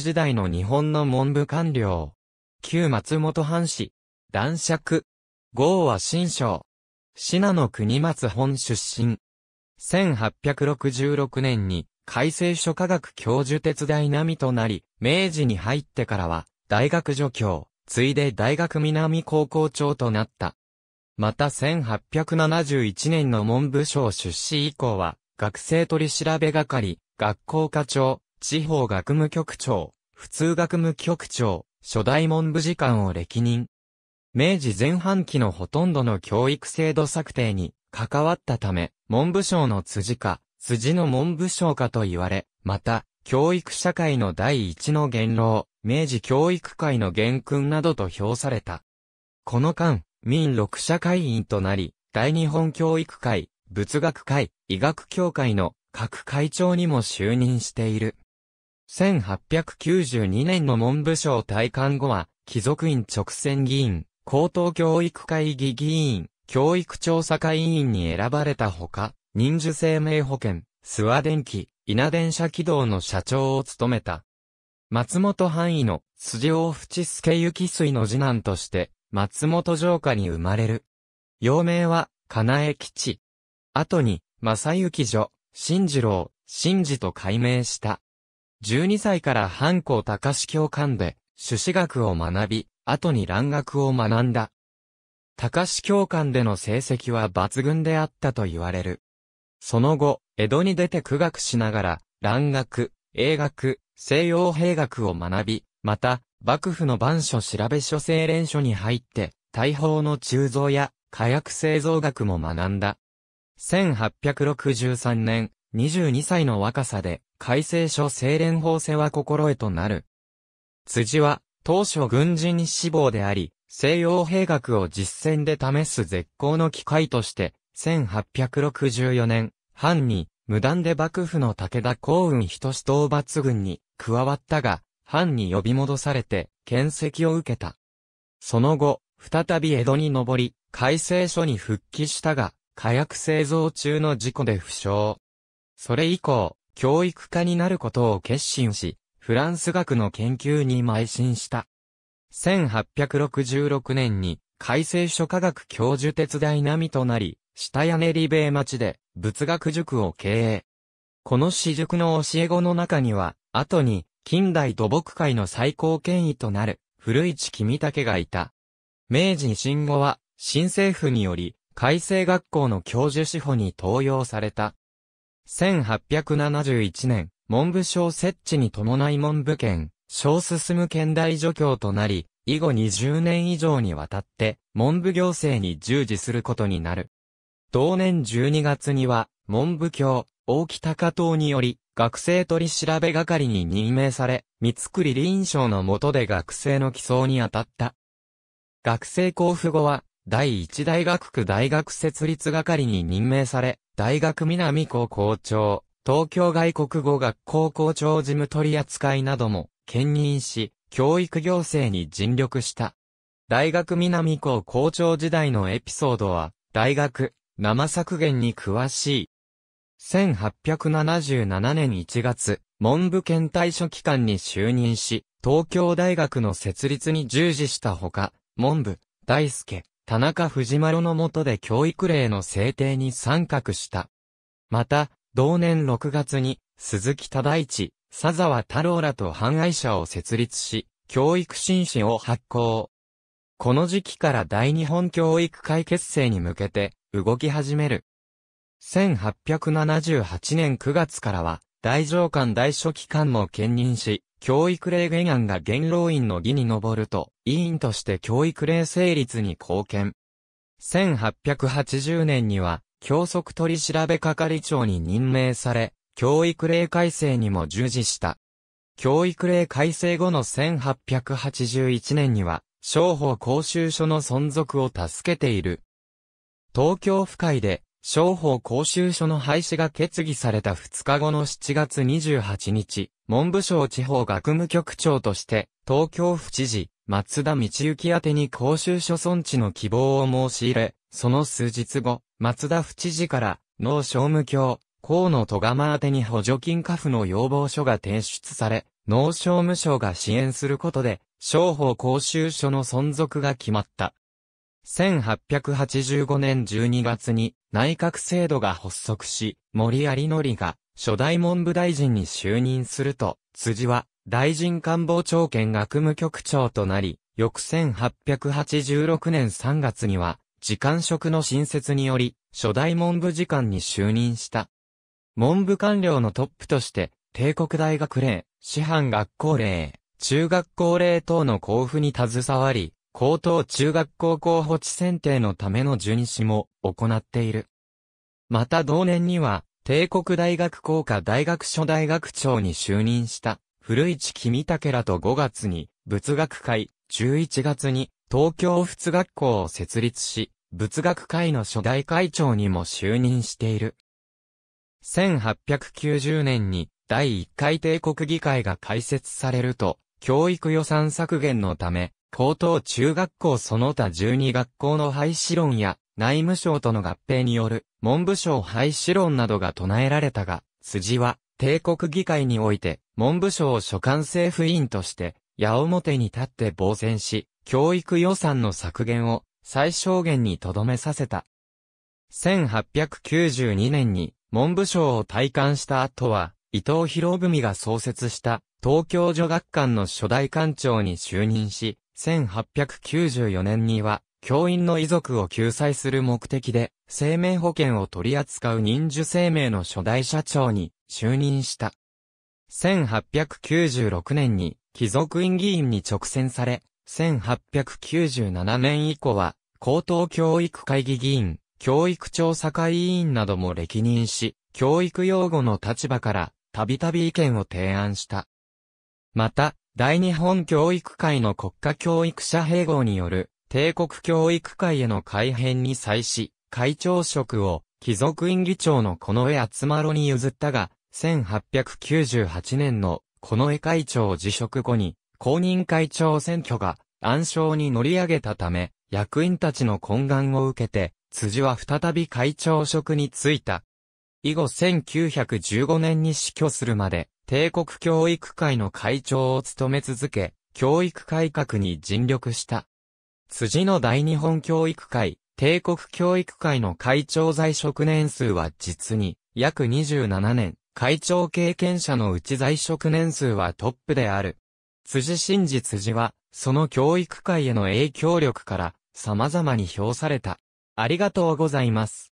時代の日本の文部官僚。旧松本藩士。男爵。豪和新将。信濃国松本出身。1866年に改正諸科学教授手伝い並みとなり、明治に入ってからは大学助教、ついで大学南高校長となった。また1871年の文部省出資以降は、学生取調べ係、学校課長、地方学務局長、普通学務局長、初代文部次官を歴任。明治前半期のほとんどの教育制度策定に関わったため、文部省の辻か、辻の文部省かと言われ、また、教育社会の第一の元老、明治教育会の元君などと評された。この間、民六社会員となり、大日本教育会、仏学会、医学協会の各会長にも就任している。1892年の文部省退官後は、貴族院直選議員、高等教育会議議員、教育調査会委員に選ばれたほか、忍受生命保険、諏訪電機、稲電車軌道の社長を務めた。松本範囲の辻大淵助幸水の次男として、松本城下に生まれる。幼名は、金江吉。後に、正幸女、新次郎、新次と改名した。12歳から藩校高志教官で、朱子学を学び、後に蘭学を学んだ。高志教官での成績は抜群であったと言われる。その後、江戸に出て苦学しながら、蘭学、英学、西洋兵学を学び、また、幕府の番書調べ書精錬書に入って、大砲の鋳造や火薬製造学も学んだ。1863年、22歳の若さで、改正書清廉法制は心得となる。辻は、当初軍人志望であり、西洋兵学を実践で試す絶好の機会として、1864年、藩に、無断で幕府の武田幸運人志討伐軍に加わったが、藩に呼び戻されて、検跡を受けた。その後、再び江戸に上り、改正書に復帰したが、火薬製造中の事故で負傷。それ以降、教育家になることを決心し、フランス学の研究に邁進した。1866年に改正諸科学教授手伝い並となり、下屋根リベー町で仏学塾を経営。この私塾の教え子の中には、後に近代土木界の最高権威となる古市君武がいた。明治新後は新政府により改正学校の教授志保に登用された。1871年、文部省設置に伴い文部県、省進む県大助教となり、以後20年以上にわたって、文部行政に従事することになる。同年12月には、文部教、大木高等により、学生取調べ係に任命され、三つ栗林床の下で学生の起草に当たった。学生交付後は、第一大学区大学設立係に任命され、大学南校校長、東京外国語学校校長事務取扱いなども兼任し、教育行政に尽力した。大学南校校長時代のエピソードは、大学、生削減に詳しい。1877年1月、文部検対書機関に就任し、東京大学の設立に従事したほか、文部、大輔、田中藤丸の下で教育令の制定に参画した。また、同年6月に、鈴木忠一、佐沢太郎らと犯愛者を設立し、教育新紙を発行。この時期から大日本教育会結成に向けて、動き始める。1878年9月からは、大上官大書記官も兼任し、教育令原案が元老院の議に上ると、委員として教育令成立に貢献。1880年には、教則取調べ係長に任命され、教育令改正にも従事した。教育令改正後の1881年には、商法講習所の存続を助けている。東京府会で商法講習所の廃止が決議された2日後の7月28日、文部省地方学務局長として、東京府知事、松田道行宛に講習所存地の希望を申し入れ、その数日後、松田府知事から、農商務協、河野戸釜宛に補助金家父の要望書が提出され、農商務省が支援することで、商法講習所の存続が決まった。1885年12月に、内閣制度が発足し、森有則が初代文部大臣に就任すると、辻は大臣官房長兼学務局長となり、翌1886年3月には、次官職の新設により、初代文部次官に就任した。文部官僚のトップとして、帝国大学令、師範学校令、中学校令等の交付に携わり、高等中学校候補地選定のための巡視も行っている。また同年には、帝国大学工科大学所大学長に就任した古市君武らと5月に仏学会、11月に東京仏学校を設立し、仏学会の初代会長にも就任している。1890年に第1回帝国議会が開設されると、教育予算削減のため、高等中学校その他12学校の廃止論や、内務省との合併による文部省廃止論などが唱えられたが、辻は帝国議会において文部省所管政府委員として矢面に立って傍然し、教育予算の削減を最小限にとどめさせた。1892年に文部省を退官した後は、伊藤博文が創設した東京女学館の初代館長に就任し、1894年には、教員の遺族を救済する目的で、生命保険を取り扱う忍受生命の初代社長に就任した。1896年に貴族院議員に直選され、1897年以降は、高等教育会議議員、教育調査会委員なども歴任し、教育用語の立場から、たびたび意見を提案した。また、大日本教育会の国家教育者併合による帝国教育会への改編に際し、会長職を貴族院議長の近衛厚丸に譲ったが、1898年の近絵会長辞職後に公認会長選挙が暗礁に乗り上げたため、役員たちの懇願を受けて、辻は再び会長職に就いた。以後1915年に死去するまで、帝国教育会の会長を務め続け、教育改革に尽力した。辻の大日本教育会、帝国教育会の会長在職年数は実に約27年、会長経験者のうち在職年数はトップである。辻真治辻は、その教育界への影響力から様々に評された。ありがとうございます。